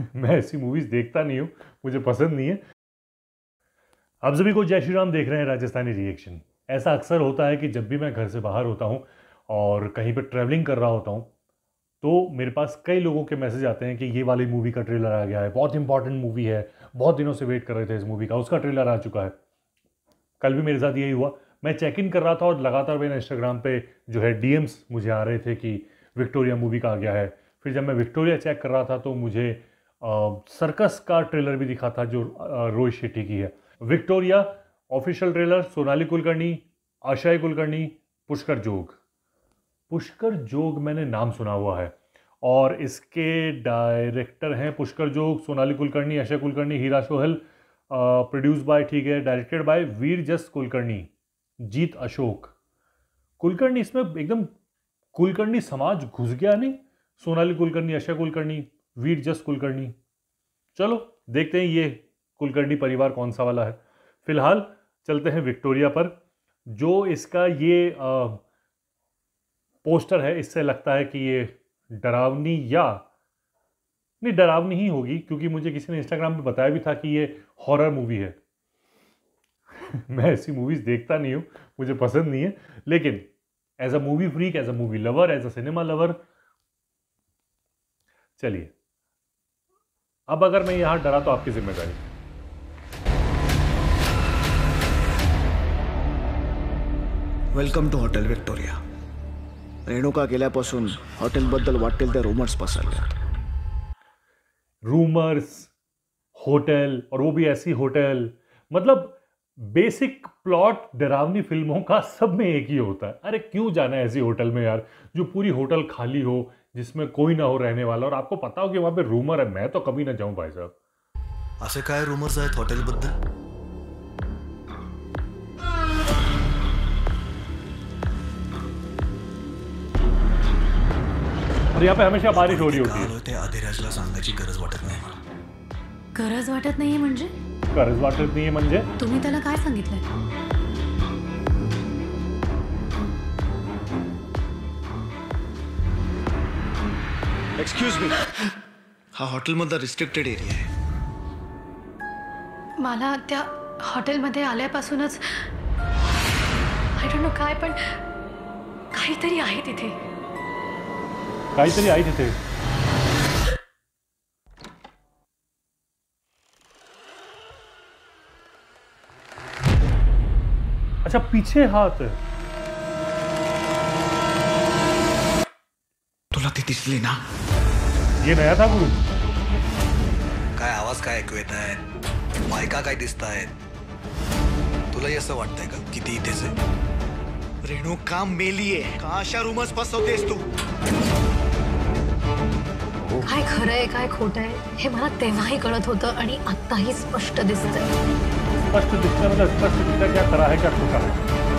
मैं ऐसी मूवीज़ देखता नहीं हूँ मुझे पसंद नहीं है आप सभी को जय श्री राम देख रहे हैं राजस्थानी रिएक्शन ऐसा अक्सर होता है कि जब भी मैं घर से बाहर होता हूँ और कहीं पर ट्रैवलिंग कर रहा होता हूँ तो मेरे पास कई लोगों के मैसेज आते हैं कि ये वाली मूवी का ट्रेलर आ गया है बहुत इंपॉर्टेंट मूवी है बहुत दिनों से वेट कर रहे थे इस मूवी का उसका ट्रेलर आ चुका है कल भी मेरे साथ यही हुआ मैं चेक इन कर रहा था और लगातार मेरे इंस्टाग्राम पे जो है डीएम्स मुझे आ रहे थे कि विक्टोरिया मूवी का आ गया है फिर जब मैं विक्टोरिया चेक कर रहा था तो मुझे सर्कस का ट्रेलर भी दिखा था जो रोहित शेट्टी की है Victoria official trailer Sonali Kulkarni Ashay Kulkarni Pushkar Jog Pushkar जोग मैंने नाम सुना हुआ है और इसके डायरेक्टर हैं पुष्कर जोग सोनाली कुलकर्णी अशय कुलकर्णी हीरा सोहल प्रोड्यूस बाय ठीक है डायरेक्टेड बाय वीर जस कुलकर्णी जीत अशोक कुलकर्णी इसमें एकदम कुलकर्णी समाज घुस गया नहीं सोनाली कुलकर्णी अशय कुलकर्णी वीर जस कुलकर्णी चलो देखते हैं ये कुलकर्णी परिवार कौन सा वाला है फिलहाल चलते हैं विक्टोरिया पर जो इसका ये आ, पोस्टर है इससे लगता है कि ये डरावनी या नहीं डरावनी ही होगी क्योंकि मुझे किसी ने इंस्टाग्राम पे बताया भी था कि ये हॉरर मूवी है मैं ऐसी मूवीज़ देखता नहीं हूँ मुझे पसंद नहीं है लेकिन as a movie freak as a movie lover as a cinema lover चलिए अब अगर मैं यहां डरा तो आपकी जिम्मेदारी welcome to hotel Victoria Renuka गेल्यापासून हॉटेलबद्दल वाटेल त्या रूमर्स पसरल्यात रूमर्स होटल और वो भी ऐसी होटल मतलब बेसिक प्लॉट डरावनी फिल्मों का सब में एक ही होता है अरे क्यों जाना है ऐसी होटल में यार जो पूरी होटल खाली हो जिसमें कोई ना हो रहने वाला और आपको पता हो कि वहां पे रूमर है मैं तो कभी ना जाऊं भाई साहब ऐसे है रूमर है होटल हॉटेलबद्दल और यहाँ पे हमेशा बारिश हो रही होती है ते आदिराजला सांगायची गरज वाटत नहीं गरज वाटत नाहीये म्हणजे गरज वाटत नहीं नाहीये तुम्हें तला त्याला काय सांगितलंय ಎಕ್ಸ್ಕ್ಯೂಸ್ ಮೀ हा हॉटेलमधला रिस्ट्रिक्टेड एरिया आहे मला त्या हॉटेलमध्ये आल्यापासूनच आय डोंट नो काय पण काहीतरी आहे तिथे काहीतरी आहे तिथे अच्छा पीछे हाथ है इसलिए ना ये नया था गुरु काय आवाज काय ऐकू येत आहे बायका काय दिसत आहेत तुलाही असं वाटतंय का किती इथेच रेणू का मेलीये का अशा रूमच बसवतेस तू काय खरं आहे काय खोट आहे हे मला तेव्हाही कळत होतं आणि आताही स्पष्ट दिसतंय स्पष्ट दिसतं स्पष्ट दिसतं क्या खरा आहे क्या खोटा आहे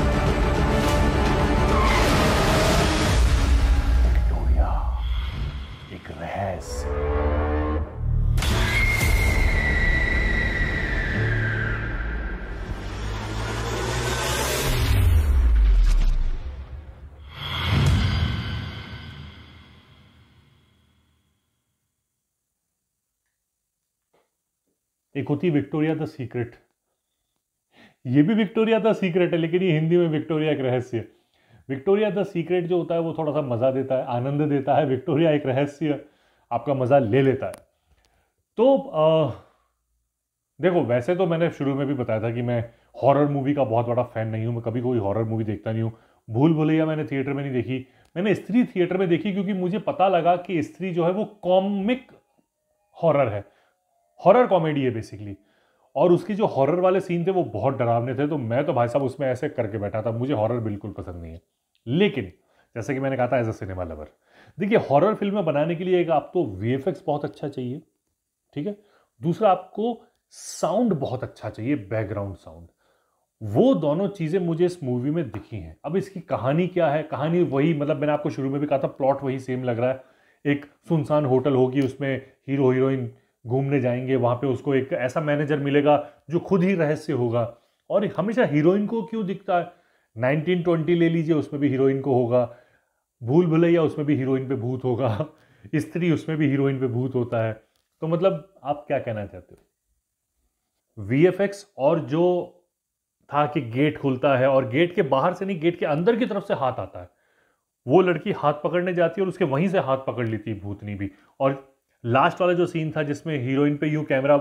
एक होती है विक्टोरिया द सीक्रेट ये भी विक्टोरिया द सीक्रेट है लेकिन ये हिंदी में विक्टोरिया एक रहस्य विक्टोरिया द सीक्रेट जो होता है वो थोड़ा सा मज़ा देता है आनंद देता है विक्टोरिया एक रहस्य आपका मज़ा ले लेता है तो आ, देखो वैसे तो मैंने शुरू में भी बताया था कि मैं हॉरर मूवी का बहुत बड़ा फ़ैन नहीं हूँ मैं कभी कोई हॉरर मूवी देखता नहीं हूँ भूल भुलैया मैंने थिएटर में नहीं देखी मैंने स्त्री थिएटर में देखी क्योंकि मुझे पता लगा कि स्त्री जो है वो कॉमिक हॉरर है हॉरर कॉमेडी है बेसिकली और उसकी जो हॉरर वाले सीन थे वो बहुत डरावने थे तो मैं तो भाई साहब उसमें ऐसे करके बैठा था मुझे हॉरर बिल्कुल पसंद नहीं है लेकिन जैसे कि मैंने कहा था एज अ सिनेमा लवर देखिए हॉरर फिल्में बनाने के लिए एक आप तो वी बहुत अच्छा चाहिए ठीक है दूसरा आपको साउंड बहुत अच्छा चाहिए बैकग्राउंड साउंड वो दोनों चीज़ें मुझे इस मूवी में दिखी हैं अब इसकी कहानी क्या है कहानी वही मतलब मैंने आपको शुरू में भी कहा था प्लॉट वही सेम लग रहा है एक सुनसान होटल होगी उसमें हीरो हीरोइन घूमने जाएंगे वहाँ पे उसको एक ऐसा मैनेजर मिलेगा जो खुद ही रहस्य होगा और हमेशा हीरोइन को क्यों दिखता है नाइनटीन ट्वेंटी ले लीजिए उसमें भी हीरोइन को होगा भूल भुलैया उसमें भी हीरोइन पे भूत होगा स्त्री उसमें भी हीरोइन पे भूत होता है तो मतलब आप क्या कहना चाहते हो वी और जो था कि गेट खुलता है और गेट के बाहर से नहीं गेट के अंदर की तरफ से हाथ आता है वो लड़की हाथ पकड़ने जाती है और उसके वहीं से हाथ पकड़ लेती है भूतनी भी और लास्ट वाला जो सीन था जिसमें हीरोइन पे यूँ कैमरा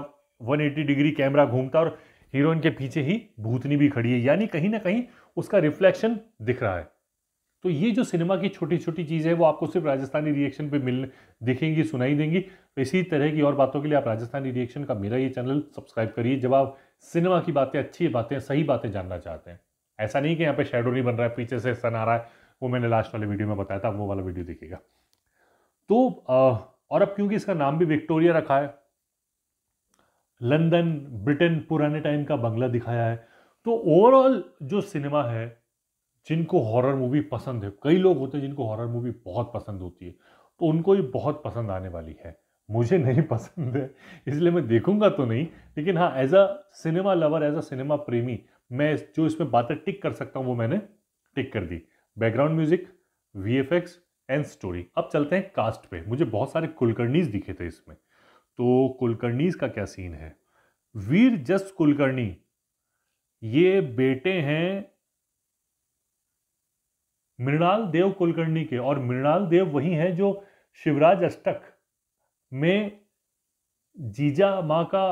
180 डिग्री कैमरा घूमता और हीरोइन के पीछे ही भूतनी भी खड़ी है यानी कहीं ना कहीं उसका रिफ्लेक्शन दिख रहा है तो ये जो सिनेमा की छोटी छोटी चीजें हैं वो आपको सिर्फ राजस्थानी रिएक्शन पे मिल दिखेंगी सुनाई देंगी तो इसी तरह की और बातों के लिए आप राजस्थानी रिएक्शन का मेरा ये चैनल सब्सक्राइब करिए जब आप सिनेमा की बातें अच्छी बातें सही बातें जानना चाहते हैं ऐसा नहीं कि यहाँ पे शेडो नहीं बन रहा है पीछे से सन आ रहा है वो मैंने लास्ट वाले वीडियो में बताया था वो वाला वीडियो देखिएगा तो और अब क्योंकि इसका नाम भी विक्टोरिया रखा है लंदन ब्रिटेन पुराने टाइम का बंगला दिखाया है तो ओवरऑल जो सिनेमा है जिनको हॉरर मूवी पसंद है कई लोग होते हैं जिनको हॉरर मूवी बहुत पसंद होती है तो उनको ये बहुत पसंद आने वाली है मुझे नहीं पसंद है इसलिए मैं देखूंगा तो नहीं लेकिन हाँ as a cinema lover as a cinema प्रेमी मैं जो इसमें बातें टिक कर सकता हूँ वो मैंने टिक कर दी background music V and story अब चलते हैं कास्ट पे मुझे बहुत सारे कुलकर्णीज दिखे थे इसमें तो कुलकर्णीज का क्या सीन है वीर जस कुलकर्णी ये बेटे हैं मृणाल देव कुलकर्णी के और मृणाल देव वही हैं जो शिवराज अष्टक में जीजा माँ का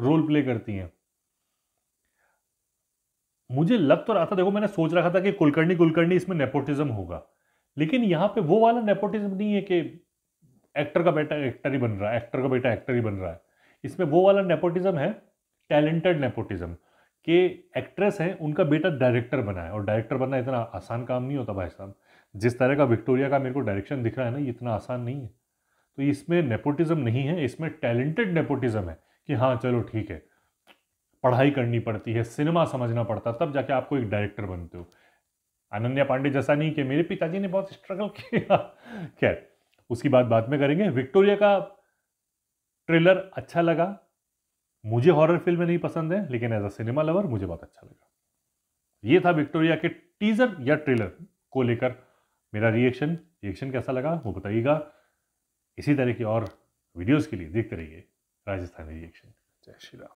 रोल प्ले करती हैं मुझे लग तो रहा था देखो मैंने सोच रखा था कि कुलकर्णी कुलकर्णी इसमें नेपोटिज्म होगा लेकिन यहाँ पे वो वाला नेपोटिज्म नहीं है कि एक्टर का बेटा एक्टर ही बन रहा है एक्टर का बेटा एक्टर ही बन रहा है इसमें वो वाला नेपोटिज्म है टैलेंटेड नेपोटिज्म के एक्ट्रेस हैं उनका बेटा डायरेक्टर बना है और डायरेक्टर बनना इतना आसान काम नहीं होता भाई साहब जिस तरह का विक्टोरिया का मेरे को डायरेक्शन दिख रहा है ना ये इतना आसान नहीं है तो इसमें नेपोटिज्म नहीं है इसमें टैलेंटेड नेपोटिज्म है कि हाँ चलो ठीक है पढ़ाई करनी पड़ती है सिनेमा समझना पड़ता है तब जाके आपको एक डायरेक्टर बनते हो अनन्या पांडे जैसा नहीं कि मेरे पिताजी ने बहुत स्ट्रगल किया खैर उसकी बात बाद में करेंगे विक्टोरिया का ट्रेलर अच्छा लगा मुझे हॉरर फिल्में नहीं पसंद है लेकिन एज अ सिनेमा लवर मुझे बहुत अच्छा लगा ये था विक्टोरिया के टीजर या ट्रेलर को लेकर मेरा रिएक्शन रिएक्शन कैसा लगा वो बताइएगा इसी तरह की और वीडियोस के लिए देखते रहिए राजस्थानी रिएक्शन जय श्री राम